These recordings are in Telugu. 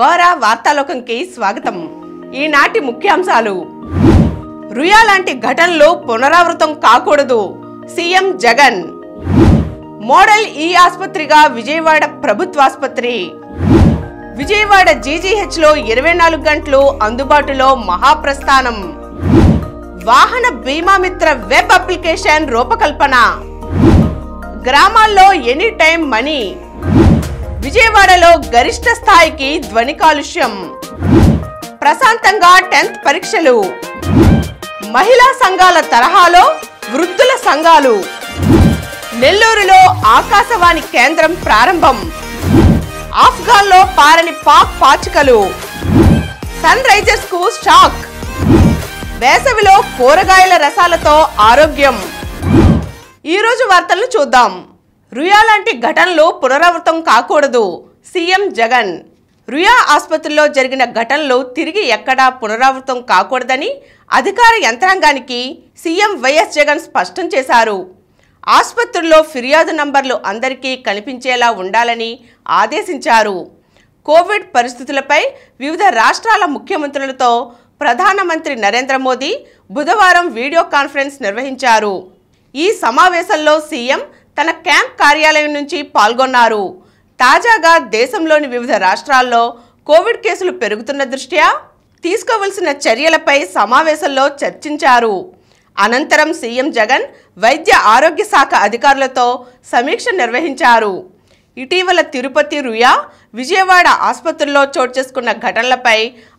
ఘోర వార్తాలోకంకి స్వాగతం ఈనాటి ముఖ్యాంశాలు రుయా లాంటి ఘటనలు పునరావృతం కాకూడదు సీఎం జగన్ మోడల్ ఈ ఆసుపత్రిగా విజయవాడ ప్రభుత్వాసుపత్రి విజయవాడ జీజీహెచ్లో ఇరవై నాలుగు గంటలు అందుబాటులో మహాప్రస్థానం వాహన బీమా మిత్ర వెబ్ అప్లికేషన్ రూపకల్పన గ్రామాల్లో ఎనీ టైం మనీ విజయవాడలో గరిష్ట స్థాయికి ధ్వని కాలుష్యం ప్రశాంతంగా టెన్త్ పరీక్షలు మహిళా సంఘాల తరహాలో వృద్ధుల సంఘాలు నెల్లూరులో ఆకాశవాణి కేంద్రం ప్రారంభం ఆఫ్ఘాన్లో పారని పాక్ పాచికలు సన్ రైజర్స్ కు షాక్ వేసవిలో కూరగాయల రసాలతో ఆరోగ్యం ఈరోజు వార్తలను చూద్దాం రుయా లాంటి ఘటనలు పునరావృతం కాకూడదు సీఎం జగన్ రుయా ఆసుపత్రిలో జరిగిన ఘటనలు తిరిగి ఎక్కడా పునరావృతం కాకూడదని అధికార యంత్రాంగానికి సీఎం వైఎస్ జగన్ స్పష్టం చేశారు ఆసుపత్రుల్లో ఫిర్యాదు నంబర్లు అందరికీ కనిపించేలా ఉండాలని ఆదేశించారు కోవిడ్ పరిస్థితులపై వివిధ రాష్ట్రాల ముఖ్యమంత్రులతో ప్రధానమంత్రి నరేంద్ర మోదీ బుధవారం వీడియో కాన్ఫరెన్స్ నిర్వహించారు ఈ సమావేశంలో సీఎం తన క్యాంప్ కార్యాలయం నుంచి పాల్గొన్నారు తాజాగా దేశంలోని వివిధ రాష్ట్రాల్లో కోవిడ్ కేసులు పెరుగుతున్న దృష్ట్యా తీసుకోవలసిన చర్యలపై సమావేశంలో చర్చించారు అనంతరం సీఎం జగన్ వైద్య ఆరోగ్య శాఖ అధికారులతో సమీక్ష నిర్వహించారు ఇటీవల తిరుపతి రుయా విజయవాడ ఆసుపత్రుల్లో చోటు చేసుకున్న ఘటనలపై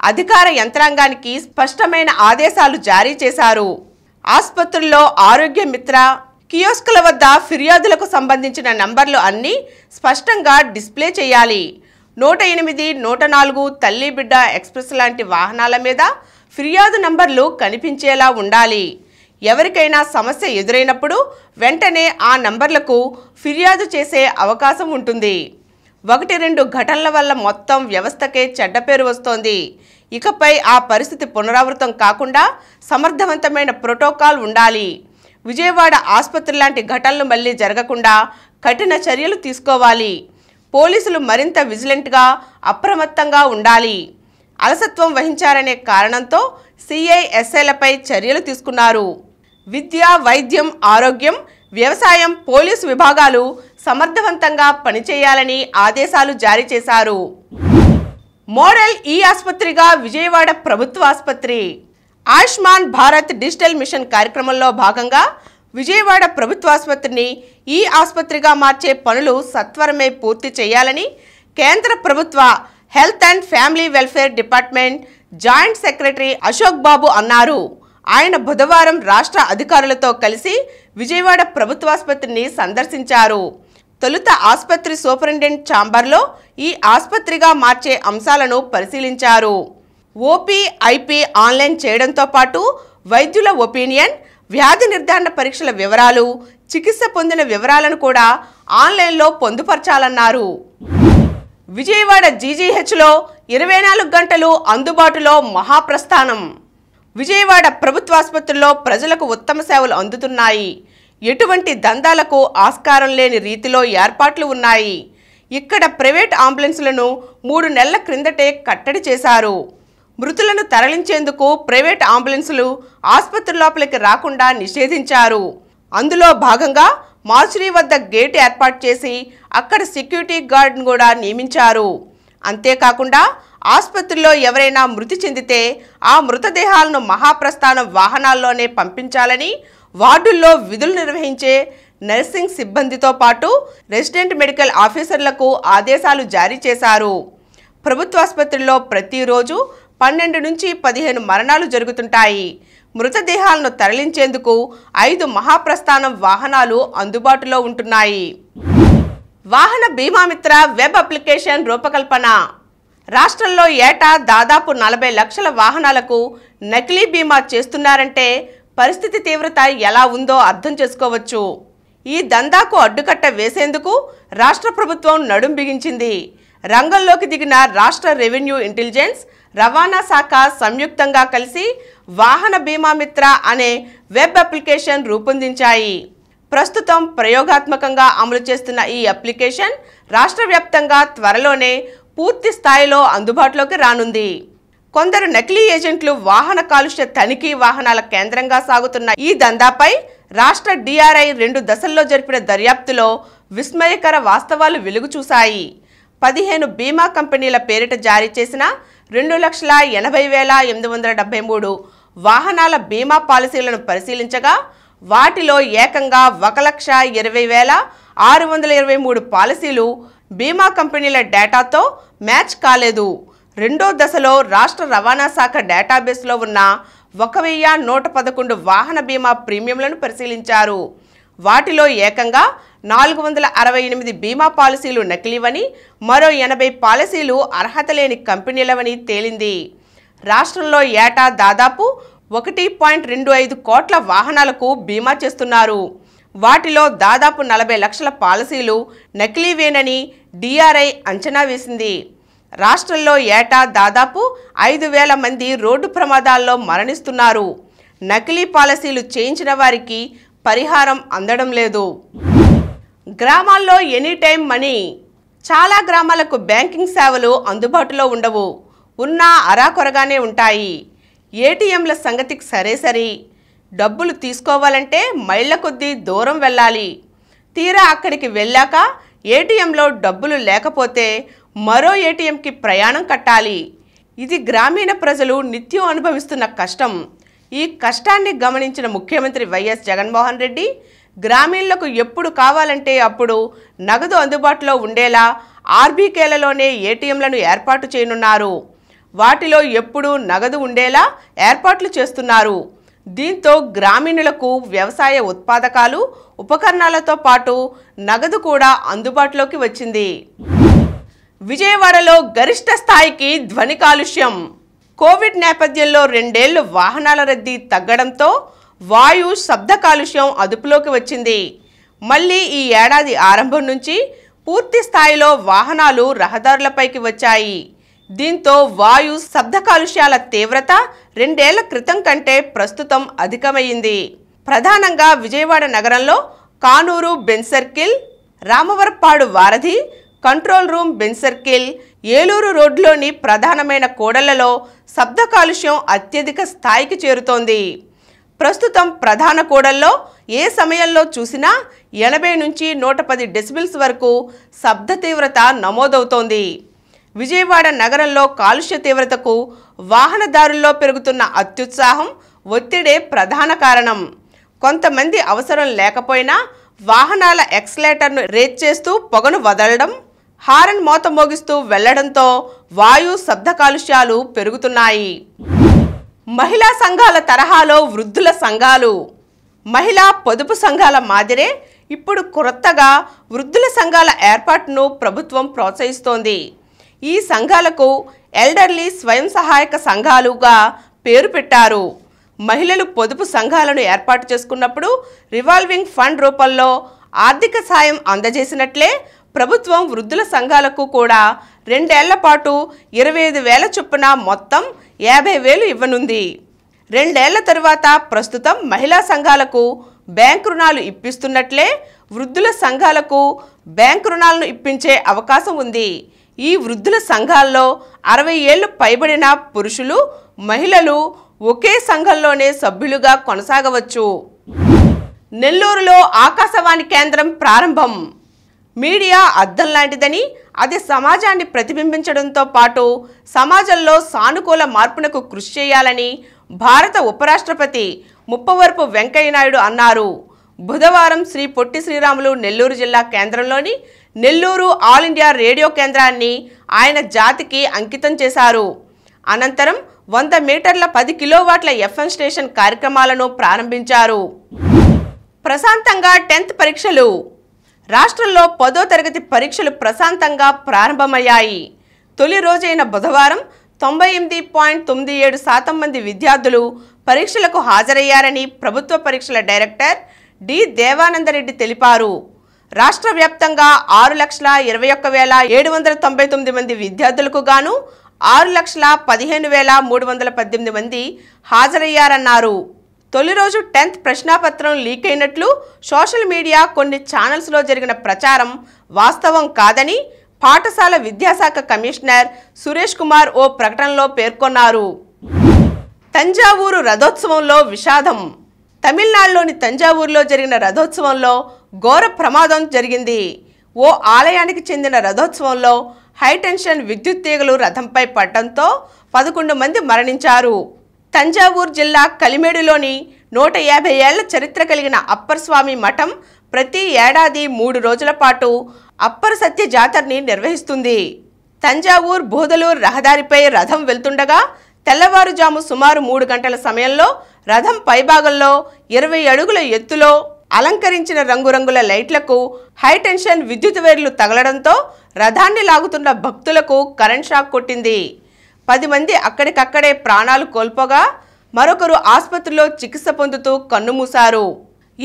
అధికార యంత్రాంగానికి స్పష్టమైన ఆదేశాలు జారీ చేశారు ఆసుపత్రుల్లో ఆరోగ్య మిత్ర కియోస్కుల వద్ద ఫిర్యాదులకు సంబంధించిన నంబర్లు అన్నీ స్పష్టంగా డిస్ప్లే చేయాలి నూట ఎనిమిది నూట నాలుగు తల్లి బిడ్డ ఎక్స్ప్రెస్ లాంటి వాహనాల మీద ఫిర్యాదు నంబర్లు కనిపించేలా ఉండాలి ఎవరికైనా సమస్య ఎదురైనప్పుడు వెంటనే ఆ నంబర్లకు ఫిర్యాదు చేసే అవకాశం ఉంటుంది ఒకటి రెండు ఘటనల వల్ల మొత్తం వ్యవస్థకే చెడ్డ పేరు వస్తోంది ఇకపై ఆ పరిస్థితి పునరావృతం కాకుండా సమర్థవంతమైన ప్రోటోకాల్ ఉండాలి విజయవాడ ఆసుపత్రి లాంటి ఘటనలు మళ్లీ జరగకుండా కఠిన చర్యలు తీసుకోవాలి పోలీసులు మరింత విజిలెంట్గా అప్రమత్తంగా ఉండాలి అలసత్వం వహించారనే కారణంతో సిఐఎస్ఐలపై చర్యలు తీసుకున్నారు విద్య వైద్యం ఆరోగ్యం వ్యవసాయం పోలీసు విభాగాలు సమర్థవంతంగా పనిచేయాలని ఆదేశాలు జారీ చేశారు మోడల్ ఈ ఆసుపత్రిగా విజయవాడ ప్రభుత్వ ఆసుపత్రి ఆయుష్మాన్ భారత్ డిజిటల్ మిషన్ కార్యక్రమంలో భాగంగా విజయవాడ ప్రభుత్వాసుపత్రిని ఈ ఆసుపత్రిగా మార్చే పనులు సత్వరమే పూర్తి చేయాలని కేంద్ర ప్రభుత్వ health and family welfare department joint secretary Ashok Babu అన్నారు ఆయన బుధవారం రాష్ట్ర అధికారులతో కలిసి విజయవాడ ప్రభుత్వాసుపత్రిని సందర్శించారు తొలుత ఆసుపత్రి సూపరింటెండెంట్ ఛాంబర్లో ఈ ఆసుపత్రిగా మార్చే అంశాలను పరిశీలించారు ఓపీ ఐపీ ఆన్లైన్ చేయడంతో పాటు వైద్యుల ఒపీనియన్ వ్యాధి నిర్ధారణ పరీక్షల వివరాలు చికిత్స పొందిన వివరాలను కూడా ఆన్లైన్లో పొందుపరచాలన్నారు విజయవాడ జీజీహెచ్లో ఇరవై నాలుగు గంటలు అందుబాటులో మహాప్రస్థానం విజయవాడ ప్రభుత్వ ఆసుపత్రుల్లో ప్రజలకు ఉత్తమ సేవలు అందుతున్నాయి ఎటువంటి దందాలకు ఆస్కారం లేని రీతిలో ఏర్పాట్లు ఉన్నాయి ఇక్కడ ప్రైవేట్ అంబులెన్సులను మూడు నెలల క్రిందటే కట్టడి చేశారు మృతులను తరలించేందుకు ప్రైవేట్ అంబులెన్సులు ఆసుపత్రి లోపలికి రాకుండా నిషేధించారు అందులో భాగంగా మార్చురీ వద్ద గేట్ ఏర్పాటు చేసి అక్కడ సెక్యూరిటీ గార్డ్ను కూడా నియమించారు అంతేకాకుండా ఆసుపత్రిలో ఎవరైనా మృతి చెందితే ఆ మృతదేహాలను మహాప్రస్థానం వాహనాల్లోనే పంపించాలని వార్డుల్లో విధులు నిర్వహించే నర్సింగ్ సిబ్బందితో పాటు రెసిడెంట్ మెడికల్ ఆఫీసర్లకు ఆదేశాలు జారీ చేశారు ప్రభుత్వాసుపత్రిలో ప్రతిరోజు పన్నెండు నుంచి పదిహేను మరణాలు జరుగుతుంటాయి మృతదేహాలను తరలించేందుకు ఐదు మహాప్రస్థానం వాహనాలు అందుబాటులో ఉంటున్నాయి వాహన భీమామిత్ర వెబ్ అప్లికేషన్ రూపకల్పన రాష్ట్రంలో ఏటా దాదాపు నలభై లక్షల వాహనాలకు నకిలీ బీమా చేస్తున్నారంటే పరిస్థితి తీవ్రత ఎలా ఉందో అర్థం చేసుకోవచ్చు ఈ దందాకు అడ్డుకట్ట వేసేందుకు రాష్ట్ర ప్రభుత్వం నడుం బిగించింది రంగంలోకి దిగిన రాష్ట్ర రెవెన్యూ ఇంటెలిజెన్స్ రవాణా శాఖ సంయుక్తంగా కలిసి వాహన బీమా మిత్ర అనే వెబ్ అప్లికేషన్ రూపొందించాయి ప్రస్తుతం ప్రయోగాత్మకంగా అమలు చేస్తున్న ఈ అప్లికేషన్ రాష్ట్ర త్వరలోనే పూర్తి స్థాయిలో అందుబాటులోకి రానుంది కొందరు నకిలీ ఏజెంట్లు వాహన కాలుష్య తనిఖీ వాహనాల కేంద్రంగా సాగుతున్న ఈ దందాపై రాష్ట్ర డిఆర్ఐ రెండు దశల్లో జరిపిన దర్యాప్తులో విస్మయకర వాస్తవాలు వెలుగు చూశాయి పదిహేను బీమా కంపెనీల పేరిట జారీ చేసిన రెండు లక్షల ఎనభై వేల ఎనిమిది వందల డెబ్బై మూడు వాహనాల బీమా పాలసీలను పరిశీలించగా వాటిలో ఏకంగా ఒక లక్ష ఇరవై వేల ఆరు వందల ఇరవై మూడు పాలసీలు బీమా కంపెనీల డేటాతో మ్యాచ్ కాలేదు రెండో దశలో రాష్ట్ర రవాణా శాఖ డేటాబేస్లో ఉన్న ఒక వెయ్యి నూట పదకొండు వాహన బీమా ప్రీమియంలను పరిశీలించారు వాటిలో ఏకంగా నాలుగు వందల అరవై ఎనిమిది బీమా పాలసీలు నకిలీవని మరో ఎనభై పాలసీలు అర్హత లేని కంపెనీలవని తేలింది రాష్ట్రంలో ఏటా దాదాపు ఒకటి పాయింట్ రెండు ఐదు కోట్ల వాహనాలకు బీమా చేస్తున్నారు వాటిలో దాదాపు నలభై లక్షల పాలసీలు నకిలీవేనని డిఆర్ఐ అంచనా వేసింది రాష్ట్రంలో ఏటా దాదాపు ఐదు వేల మంది రోడ్డు ప్రమాదాల్లో మరణిస్తున్నారు నకిలీ పాలసీలు చేయించిన వారికి పరిహారం అందడం లేదు గ్రామాల్లో ఎనీ టైం మనీ చాలా గ్రామాలకు బ్యాంకింగ్ సేవలు అందుబాటులో ఉండవు ఉన్నా అరాకొరగానే ఉంటాయి ఏటీఎంల సంగతికి సరే సరి డబ్బులు తీసుకోవాలంటే మైళ్ళ కొద్దీ దూరం వెళ్ళాలి తీరా అక్కడికి వెళ్ళాక ఏటీఎంలో డబ్బులు లేకపోతే మరో ఏటీఎంకి ప్రయాణం కట్టాలి ఇది గ్రామీణ ప్రజలు నిత్యం అనుభవిస్తున్న కష్టం ఈ కష్టాన్ని గమనించిన ముఖ్యమంత్రి వైఎస్ జగన్మోహన్ రెడ్డి గ్రామీణులకు ఎప్పుడు కావాలంటే అప్పుడు నగదు అందుబాటులో ఉండేలా ఆర్బీకేలలోనే ఏటీఎంలను ఏర్పాటు చేయనున్నారు వాటిలో ఎప్పుడూ నగదు ఉండేలా ఏర్పాట్లు చేస్తున్నారు దీంతో గ్రామీణులకు వ్యవసాయ ఉత్పాదకాలు ఉపకరణాలతో పాటు నగదు కూడా అందుబాటులోకి వచ్చింది విజయవాడలో గరిష్ట స్థాయికి ధ్వని కాలుష్యం కోవిడ్ నేపథ్యంలో రెండేళ్లు వాహనాల రద్దీ తగ్గడంతో వాయు శబ్ద కాలుష్యం అదుపులోకి వచ్చింది మళ్ళీ ఈ ఏడాది ఆరంభం నుంచి పూర్తి స్థాయిలో వాహనాలు రహదారులపైకి వచ్చాయి దీంతో వాయు శబ్ద కాలుష్యాల తీవ్రత రెండేళ్ల క్రితం కంటే ప్రస్తుతం అధికమైంది ప్రధానంగా విజయవాడ నగరంలో కానూరు బెన్సర్కిల్ రామవరపాడు వారధి కంట్రోల్ రూమ్ బెన్సర్కిల్ ఏలూరు రోడ్లోని ప్రధానమైన కూడళ్లలో శబ్ద కాలుష్యం అత్యధిక స్థాయికి చేరుతోంది ప్రస్తుతం ప్రధాన కూడల్లో ఏ సమయంలో చూసినా ఎనభై నుంచి నూట పది డెసిబిల్స్ వరకు శబ్ద తీవ్రత నమోదవుతోంది విజయవాడ నగరంలో కాలుష్య తీవ్రతకు వాహనదారుల్లో పెరుగుతున్న అత్యుత్సాహం ఒత్తిడే ప్రధాన కారణం కొంతమంది అవసరం లేకపోయినా వాహనాల ఎక్స్లేటర్ను రేచ్ చేస్తూ పొగను వదలడం హారన్ మోత మోగిస్తూ వెళ్లడంతో వాయు శబ్ద కాలుష్యాలు పెరుగుతున్నాయి మహిళా సంఘాల తరహాలో వృద్ధుల సంఘాలు మహిళా పొదుపు సంఘాల మాదిరే ఇప్పుడు క్రొత్తగా వృద్ధుల సంఘాల ఏర్పాటును ప్రభుత్వం ప్రోత్సహిస్తోంది ఈ సంఘాలకు ఎల్డర్లీ స్వయం సహాయక సంఘాలుగా పేరు పెట్టారు మహిళలు పొదుపు సంఘాలను ఏర్పాటు చేసుకున్నప్పుడు రివాల్వింగ్ ఫండ్ రూపంలో ఆర్థిక సాయం అందజేసినట్లే ప్రభుత్వం వృద్ధుల సంఘాలకు కూడా రెండేళ్ల పాటు ఇరవై ఐదు వేల చొప్పున మొత్తం యాభై వేలు ఇవ్వనుంది రెండేళ్ల తరువాత ప్రస్తుతం మహిళా సంఘాలకు బ్యాంక్ రుణాలు ఇప్పిస్తున్నట్లే వృద్ధుల సంఘాలకు బ్యాంక్ రుణాలను ఇప్పించే అవకాశం ఉంది ఈ వృద్ధుల సంఘాల్లో అరవై ఏళ్లు పైబడిన పురుషులు మహిళలు ఒకే సంఘంలోనే సభ్యులుగా కొనసాగవచ్చు నెల్లూరులో ఆకాశవాణి కేంద్రం ప్రారంభం మీడియా అద్దం లాంటిదని అది సమాజాన్ని ప్రతిబింబించడంతో పాటు సమాజంలో సానుకూల మార్పునకు కృషి చేయాలని భారత ఉపరాష్ట్రపతి ముప్పవరపు వెంకయ్యనాయుడు అన్నారు బుధవారం శ్రీ పొట్టి శ్రీరాములు నెల్లూరు జిల్లా కేంద్రంలోని నెల్లూరు ఆల్ ఇండియా రేడియో కేంద్రాన్ని ఆయన జాతికి అంకితం చేశారు అనంతరం వంద మీటర్ల పది కిలోవాట్ల ఎఫ్ఎం స్టేషన్ కార్యక్రమాలను ప్రారంభించారు ప్రశాంతంగా టెన్త్ పరీక్షలు రాష్ట్రంలో పదో తరగతి పరీక్షలు ప్రశాంతంగా ప్రారంభమయ్యాయి తొలి రోజైన బుధవారం తొంభై ఎనిమిది పాయింట్ తొమ్మిది ఏడు శాతం మంది విద్యార్థులు పరీక్షలకు హాజరయ్యారని ప్రభుత్వ పరీక్షల డైరెక్టర్ డి దేవానందరెడ్డి తెలిపారు రాష్ట్ర వ్యాప్తంగా ఆరు లక్షల ఇరవై ఒక్క వేల ఏడు వందల తొంభై తొమ్మిది మంది విద్యార్థులకు గాను ఆరు లక్షల పదిహేను వేల మూడు వందల పద్దెనిమిది మంది హాజరయ్యారన్నారు తొలి రోజు టెన్త్ ప్రశ్నాపత్రం లీక్ అయినట్లు సోషల్ మీడియా కొన్ని ఛానల్స్లో జరిగిన ప్రచారం వాస్తవం కాదని పాఠశాల విద్యాశాఖ కమిషనర్ సురేష్ కుమార్ ఓ ప్రకటనలో పేర్కొన్నారు తంజావూరు రథోత్సవంలో విషాదం తమిళనాడులోని తంజావూరులో జరిగిన రథోత్సవంలో ఘోర ప్రమాదం జరిగింది ఓ ఆలయానికి చెందిన రథోత్సవంలో హైటెన్షన్ విద్యుత్ తీగలు రథంపై పడటంతో పదకొండు మంది మరణించారు తంజావూర్ జిల్లా కలిమేడులోని నూట యాభై ఏళ్ల చరిత్ర కలిగిన అప్పర్ స్వామి మఠం ప్రతి ఏడాది మూడు రోజుల పాటు అప్పర్ సత్య జాతరని నిర్వహిస్తుంది తంజావూర్ బోధలూర్ రహదారిపై రథం వెళ్తుండగా తెల్లవారుజాము సుమారు మూడు గంటల సమయంలో రథం పైభాగంలో ఇరవై అడుగుల ఎత్తులో అలంకరించిన రంగురంగుల లైట్లకు హైటెన్షన్ విద్యుత్ వైర్లు తగలడంతో రథాన్ని లాగుతున్న భక్తులకు కరెంట్ షాక్ కొట్టింది పది మంది అక్కడికక్కడే ప్రాణాలు కోల్పోగా మరొకరు ఆసుపత్రిలో చికిత్స పొందుతూ కన్నుమూశారు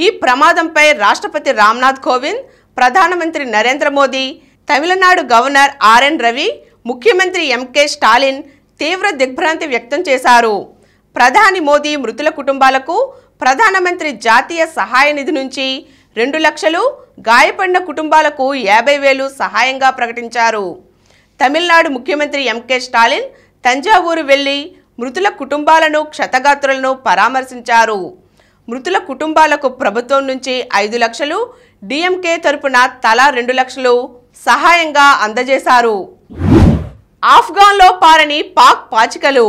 ఈ ప్రమాదంపై రాష్ట్రపతి రామ్నాథ్ కోవింద్ ప్రధానమంత్రి నరేంద్ర మోదీ తమిళనాడు గవర్నర్ ఆర్ఎన్ రవి ముఖ్యమంత్రి ఎంకే స్టాలిన్ తీవ్ర దిగ్భ్రాంతి వ్యక్తం చేశారు ప్రధాని మోదీ మృతుల కుటుంబాలకు ప్రధానమంత్రి జాతీయ సహాయ నిధి నుంచి రెండు లక్షలు గాయపడిన కుటుంబాలకు యాభై వేలు సహాయంగా ప్రకటించారు తమిళనాడు ముఖ్యమంత్రి ఎంకే స్టాలిన్ తంజావూరు వెళ్లి మృతుల కుటుంబాలను క్షతగాత్రులను పరామర్శించారు మృతుల కుటుంబాలకు ప్రభుత్వం నుంచి ఐదు లక్షలు డిఎంకే తరపున తలా రెండు లక్షలు సహాయంగా అందజేశారు ఆఫ్ఘాన్లో పారని పాక్ పాచికలు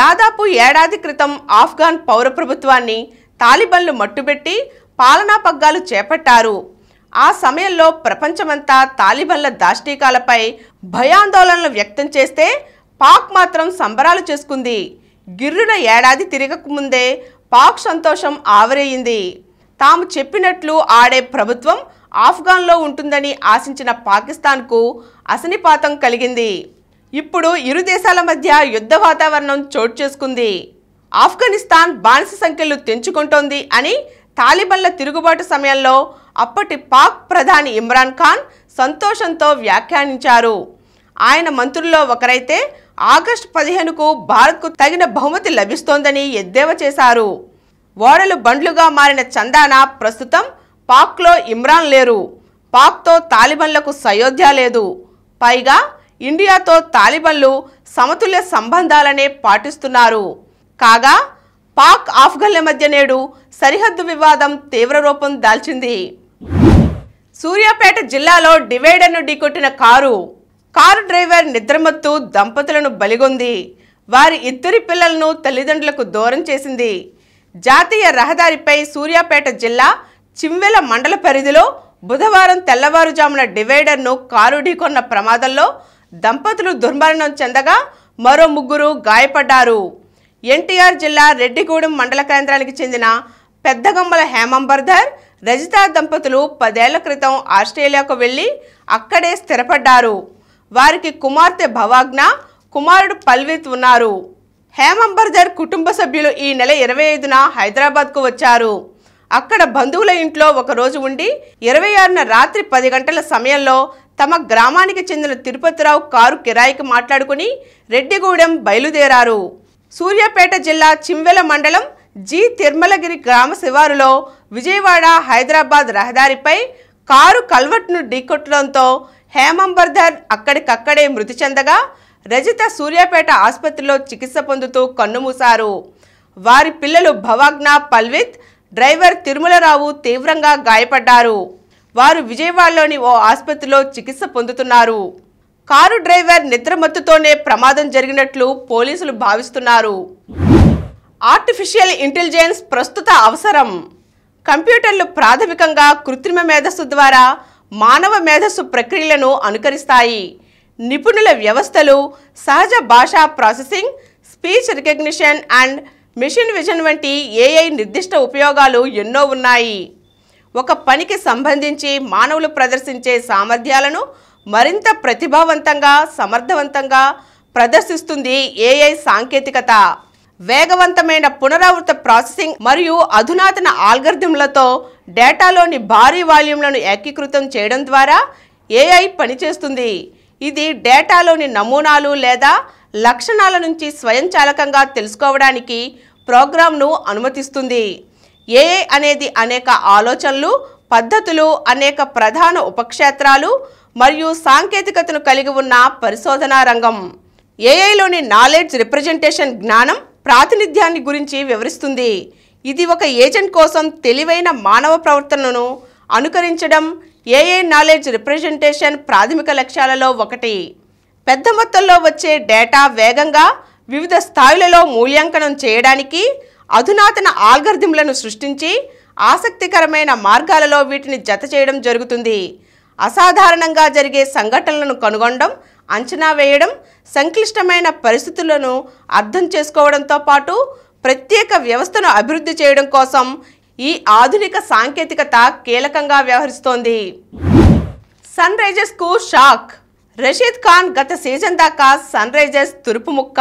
దాదాపు ఏడాది క్రితం ఆఫ్ఘాన్ పౌర ప్రభుత్వాన్ని తాలిబన్లు మట్టుబెట్టి పాలనా పగ్గాలు చేపట్టారు ఆ సమయంలో ప్రపంచమంతా తాలిబన్ల దాష్టీకాలపై భయాందోళనలు వ్యక్తం చేస్తే పాక్ మాత్రం సంబరాలు చేసుకుంది గిర్రున ఏడాది తిరగకముందే పాక్ సంతోషం ఆవరేయింది తాము చెప్పినట్లు ఆడే ప్రభుత్వం ఆఫ్ఘాన్లో ఉంటుందని ఆశించిన పాకిస్తాన్కు అసనిపాతం కలిగింది ఇప్పుడు ఇరు దేశాల మధ్య యుద్ధ వాతావరణం చోటు చేసుకుంది ఆఫ్ఘనిస్తాన్ బానిస సంఖ్యలు తెంచుకుంటోంది అని తాలిబన్ల తిరుగుబాటు సమయంలో అప్పటి పాక్ ప్రధాని ఇమ్రాన్ ఖాన్ సంతోషంతో వ్యాఖ్యానించారు ఆయన మంత్రుల్లో ఒకరైతే ఆగస్టు పదిహేనుకు భారత్కు తగిన బహుమతి లభిస్తోందని ఎద్దేవా చేశారు ఓడలు బండ్లుగా మారిన చందానా ప్రస్తుతం పాక్లో ఇమ్రాన్ లేరు పాక్తో తాలిబన్లకు సయోధ్య లేదు పైగా ఇండియాతో తాలిబన్లు సమతుల్య సంబంధాలనే పాటిస్తున్నారు కాగా పాక్ ఆఫ్ఘన్ల మధ్య నేడు సరిహద్దు వివాదం తీవ్ర రూపం దాల్చింది సూర్యాపేట జిల్లాలో డివైడర్ను ఢీకొట్టిన కారు కారు డ్రైవర్ నిద్రమత్తు దంపతులను బలిగొంది వారి ఇద్దరి పిల్లలను తల్లిదండ్రులకు దూరం చేసింది జాతీయ రహదారిపై సూర్యాపేట జిల్లా చిమ్వెల మండల పరిధిలో బుధవారం తెల్లవారుజామున డివైడర్ను కారు ఢీకొన్న ప్రమాదంలో దంపతులు దుర్మరణం చెందగా మరో ముగ్గురు గాయపడ్డారు ఎన్టీఆర్ జిల్లా రెడ్డిగూడెం మండల కేంద్రానికి చెందిన పెద్దగమ్మల హేమంబర్ధర్ రజితా దంపతులు పదేళ్ల క్రితం ఆస్ట్రేలియాకు వెళ్ళి అక్కడే స్థిరపడ్డారు వారికి కుమార్తె భవాగ్న కుమారుడు పల్విత్ ఉన్నారు హేమంబర్జర్ కుటుంబ సభ్యులు ఈ నెల ఇరవై ఐదున హైదరాబాద్కు వచ్చారు అక్కడ బంధువుల ఇంట్లో ఒకరోజు ఉండి ఇరవై ఆరున రాత్రి పది గంటల సమయంలో తమ గ్రామానికి చెందిన తిరుపతిరావు కారు కిరాయికి మాట్లాడుకుని రెడ్డిగూడెం బయలుదేరారు సూర్యాపేట జిల్లా చిమ్వెల మండలం జి తిరుమలగిరి గ్రామ శివారులో విజయవాడ హైదరాబాద్ రహదారిపై కారు కల్వట్ను ఢీకొట్టడంతో హేమంబర్ధర్ అక్కడికక్కడే మృతి చెందగా రజిత సూర్యాపేట ఆసుపత్రిలో చికిత్స పొందుతూ కన్నుమూశారు వారి పిల్లలు భవాగ్న పల్విత్ డ్రైవర్ తిరుమలరావు తీవ్రంగా గాయపడ్డారు వారు విజయవాడలోని ఓ ఆసుపత్రిలో చికిత్స పొందుతున్నారు కారు డ్రైవర్ నిద్రమత్తుతోనే ప్రమాదం జరిగినట్లు పోలీసులు భావిస్తున్నారు ఆర్టిఫిషియల్ ఇంటెలిజెన్స్ ప్రస్తుత అవసరం కంప్యూటర్లు ప్రాథమికంగా కృత్రిమ మేధస్సు ద్వారా మానవ మేధస్సు ప్రక్రియలను అనుకరిస్తాయి నిపుణుల వ్యవస్థలు సహజ భాషా processing speech recognition and machine vision వంటి ఏఐ నిర్దిష్ట ఉపయోగాలు ఎన్నో ఉన్నాయి ఒక పనికి సంబంధించి మానవులు ప్రదర్శించే సామర్థ్యాలను మరింత ప్రతిభావంతంగా సమర్థవంతంగా ప్రదర్శిస్తుంది ఏఐ సాంకేతికత వేగవంతమైన పునరావృత ప్రాసెసింగ్ మరియు అధునాతన ఆల్గర్థంలతో డేటాలోని భారీ వాల్యూమ్లను ఏకీకృతం చేయడం ద్వారా ఏఐ పనిచేస్తుంది ఇది డేటాలోని నమూనాలు లేదా లక్షణాల నుంచి స్వయంచాలకంగా తెలుసుకోవడానికి ప్రోగ్రామ్ను అనుమతిస్తుంది ఏఐ అనేది అనేక ఆలోచనలు పద్ధతులు అనేక ప్రధాన ఉపక్షేత్రాలు మరియు సాంకేతికతను కలిగి ఉన్న పరిశోధనా రంగం ఏఐలోని నాలెడ్జ్ రిప్రజెంటేషన్ జ్ఞానం ప్రాతినిధ్యాన్ని గురించి వివరిస్తుంది ఇది ఒక ఏజెంట్ కోసం తెలివైన మానవ ప్రవర్తనను అనుకరించడం ఏఏ నాలెడ్జ్ రిప్రజెంటేషన్ ప్రాథమిక లక్ష్యాలలో ఒకటి పెద్ద మొత్తంలో వచ్చే డేటా వేగంగా వివిధ స్థాయిలలో మూల్యాంకనం చేయడానికి అధునాతన ఆల్గర్థింలను సృష్టించి ఆసక్తికరమైన మార్గాలలో వీటిని జత చేయడం జరుగుతుంది అసాధారణంగా జరిగే సంఘటనలను కనుగొనడం అంచనా వేయడం సంక్లిష్టమైన పరిస్థితులను అర్థం చేసుకోవడంతో పాటు ప్రత్యేక వ్యవస్థను అభివృద్ధి చేయడం కోసం ఈ ఆధునిక సాంకేతికత కీలకంగా వ్యవహరిస్తోంది సన్ రైజర్స్కు షాక్ రషీద్ ఖాన్ గత సీజన్ దాకా సన్ రైజర్స్ తురుపు ముక్క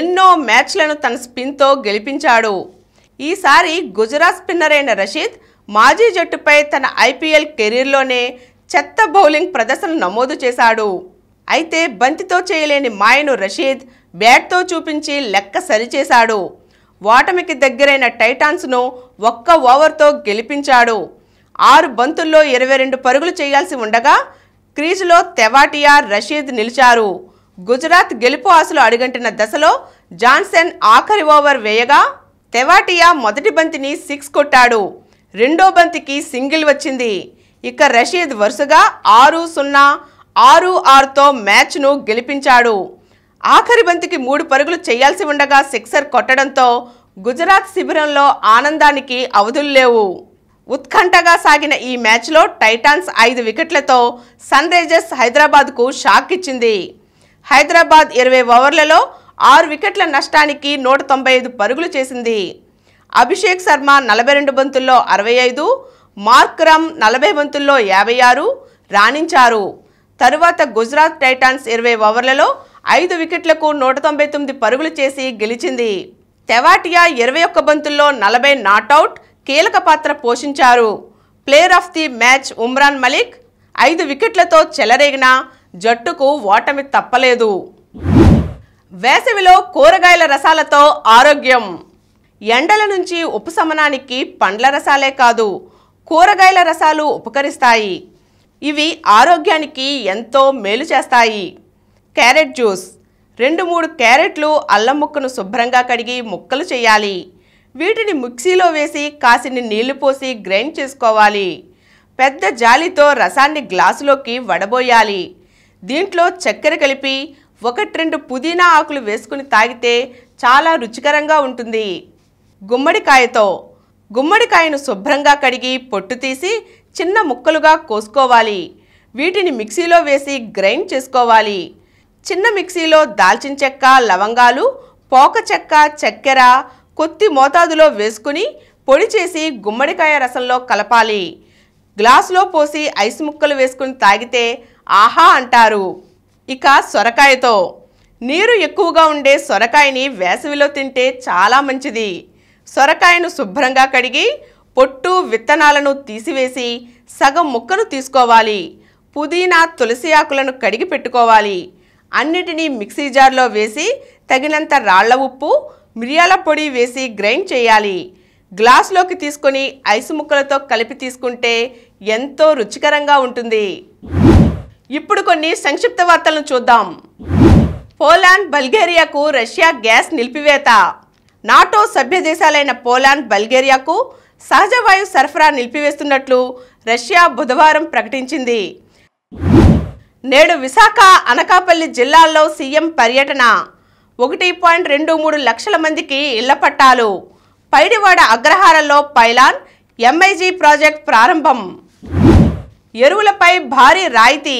ఎన్నో మ్యాచ్లను తన స్పిన్తో గెలిపించాడు ఈసారి గుజరాత్ స్పిన్నర్ అయిన రషీద్ మాజీ జట్టుపై తన ఐపీఎల్ కెరీర్లోనే చెత్త బౌలింగ్ ప్రదర్శన నమోదు చేశాడు అయితే బంతితో చేయలేని మాయను రషీద్ బ్యాట్తో చూపించి లెక్క సరిచేశాడు ఓటమికి దగ్గరైన టైటాన్స్ను ఒక్క ఓవర్తో గెలిపించాడు ఆరు బంతుల్లో ఇరవై రెండు పరుగులు చేయాల్సి ఉండగా క్రీజులో తెవాటియా రషీద్ నిలిచారు గుజరాత్ గెలుపు ఆశలు అడుగంటిన దశలో జాన్సన్ ఆఖరి ఓవర్ వేయగా తెవాటియా మొదటి బంతిని సిక్స్ కొట్టాడు రెండో బంతికి సింగిల్ వచ్చింది ఇక రషీద్ వరుసగా ఆరు సున్నా ఆరు ఆరుతో మ్యాచ్ను గెలిపించాడు ఆఖరి బంతికి మూడు పరుగులు చేయాల్సి ఉండగా సిక్సర్ కొట్టడంతో గుజరాత్ శిబిరంలో ఆనందానికి అవధులు లేవు ఉత్కంఠగా సాగిన ఈ మ్యాచ్లో టైటాన్స్ ఐదు వికెట్లతో సన్ రైజర్స్ హైదరాబాద్కు షాక్ ఇచ్చింది హైదరాబాద్ ఇరవై ఓవర్లలో ఆరు వికెట్ల నష్టానికి నూట తొంభై ఐదు పరుగులు చేసింది అభిషేక్ శర్మ నలభై రెండు బంతుల్లో అరవై ఐదు మార్క్రమ్ నలభై బంతుల్లో యాభై ఆరు రాణించారు తరువాత గుజరాత్ టైటాన్స్ ఇరవై ఓవర్లలో ఐదు వికెట్లకు నూట తొంభై తొమ్మిది పరుగులు చేసి గెలిచింది తెవాటియా ఇరవై ఒక్క బంతుల్లో నలభై నాటౌట్ కీలక పాత్ర పోషించారు player of the match Umran Malik ఐదు వికెట్లతో చెలరేగిన జట్టుకు ఓటమి తప్పలేదు వేసవిలో కూరగాయల రసాలతో ఆరోగ్యం ఎండల నుంచి ఉపశమనానికి పండ్ల రసాలే కాదు కూరగాయల రసాలు ఉపకరిస్తాయి ఇవి ఆరోగ్యానికి ఎంతో మేలు చేస్తాయి క్యారెట్ జ్యూస్ రెండు మూడు క్యారెట్లు అల్లం ముక్కను శుభ్రంగా కడిగి ముక్కలు చేయాలి వీటిని మిక్సీలో వేసి కాసిని నీళ్లు పోసి గ్రైండ్ చేసుకోవాలి పెద్ద జాలితో రసాన్ని గ్లాసులోకి వడబోయాలి దీంట్లో చక్కెర కలిపి ఒకటి రెండు పుదీనా ఆకులు వేసుకుని తాగితే చాలా రుచికరంగా ఉంటుంది గుమ్మడికాయతో గుమ్మడికాయను శుభ్రంగా కడిగి పొట్టు తీసి చిన్న ముక్కలుగా కోసుకోవాలి వీటిని మిక్సీలో వేసి గ్రైండ్ చేసుకోవాలి చిన్న మిక్సీలో దాల్చిన చెక్క లవంగాలు పోక చెక్క చక్కెర కొత్తి మోతాదులో వేసుకుని పొడి చేసి గుమ్మడికాయ రసంలో కలపాలి గ్లాసులో పోసి ఐస్ ముక్కలు వేసుకుని తాగితే ఆహా అంటారు ఇక సొరకాయతో నీరు ఎక్కువగా ఉండే సొరకాయని వేసవిలో తింటే చాలా మంచిది సొరకాయను శుభ్రంగా కడిగి పొట్టు విత్తనాలను తీసివేసి సగం ముక్కను తీసుకోవాలి పుదీనా తులసి ఆకులను కడిగి పెట్టుకోవాలి అన్నిటినీ మిక్సీ జార్లో వేసి తగినంత రాళ్ల ఉప్పు మిరియాల పొడి వేసి గ్రైండ్ చేయాలి గ్లాస్లోకి తీసుకొని ఐసు ముక్కలతో కలిపి తీసుకుంటే ఎంతో రుచికరంగా ఉంటుంది ఇప్పుడు కొన్ని సంక్షిప్త వార్తలను చూద్దాం పోలాండ్ బల్గేరియాకు రష్యా గ్యాస్ నిలిపివేత నాటో సభ్య దేశాలైన పోలాండ్ బల్గేరియాకు సహజ వాయువు సరఫరా నిలిపివేస్తున్నట్లు రష్యా బుధవారం ప్రకటించింది నేడు విశాఖ అనకాపల్లి జిల్లాల్లో సీఎం పర్యటన ఒకటి పాయింట్ రెండు మూడు లక్షల మందికి ఇళ్ల పట్టాలు పైడివాడ అగ్రహారంలో పైలాన్ ఎంఐజీ ప్రాజెక్ట్ ప్రారంభం ఎరువులపై భారీ రాయితీ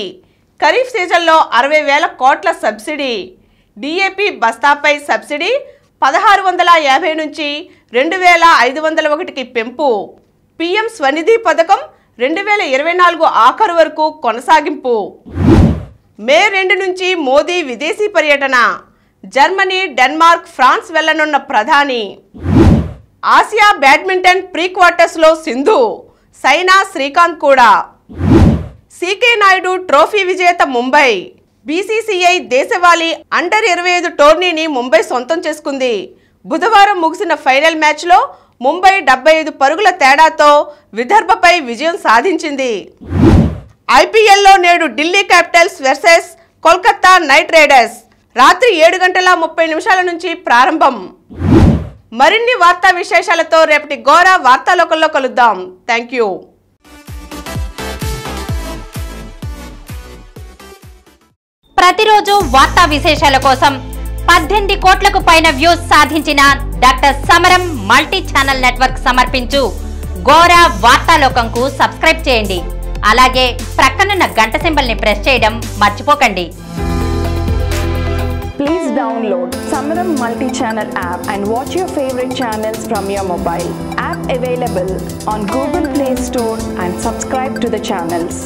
ఖరీఫ్ సీజన్లో అరవై వేల కోట్ల సబ్సిడీ డిఏపి బస్తాపై సబ్సిడీ పదహారు వందల యాభై నుంచి రెండు వేల ఐదు వందల ఒకటికి పెంపు పీఎం స్వనిధి పథకం రెండు వేల ఇరవై నాలుగు ఆఖరు వరకు కొనసాగింపు మే రెండు నుంచి మోదీ విదేశీ పర్యటన జర్మనీ డెన్మార్క్ ఫ్రాన్స్ వెళ్లనున్న ప్రధాని ఆసియా బ్యాడ్మింటన్ ప్రీ క్వార్టర్స్లో సింధు సైనా శ్రీకాంత్ కూడా సీకే నాయుడు ట్రోఫీ విజేత ముంబై బీసీసీఐ దేశవాళీ అండర్ ఇరవై ఐదు టోర్నీని ముంబై సొంతం చేసుకుంది బుధవారం ముగిసిన ఫైనల్ మ్యాచ్లో ముంబై డెబ్బై ఐదు పరుగుల తేడాతో విదర్భపై విజయం సాధించింది ఐపీఎల్లో నేడు Delhi Capitals versus Kolkata Knight Riders రాత్రి ఏడు గంటల ముప్పై నిమిషాల నుంచి ప్రారంభం మరిన్ని వార్తా విశేషాలతో రేపటి గోరా వార్తాలోకంలో కలుద్దాం థ్యాంక్ యూ ప్రతిరోజు వార్తా విశేషాల కోసం పద్దెనిమిది కోట్లకు పైన వ్యూస్ సాధించిన డాక్టర్ సమరం మల్టీ ఛానల్ నెట్వర్క్ సమర్పించు గోరా వార్తాలోకంకు సబ్స్క్రైబ్ చేయండి అలాగే ప్రక్కనున్న గంట సింబల్ని ప్రెస్ చేయడం మర్చిపోకండి Please download Samaram multi-channel app and watch your favorite channels from your mobile. App available on Google Play Store and subscribe to the channels.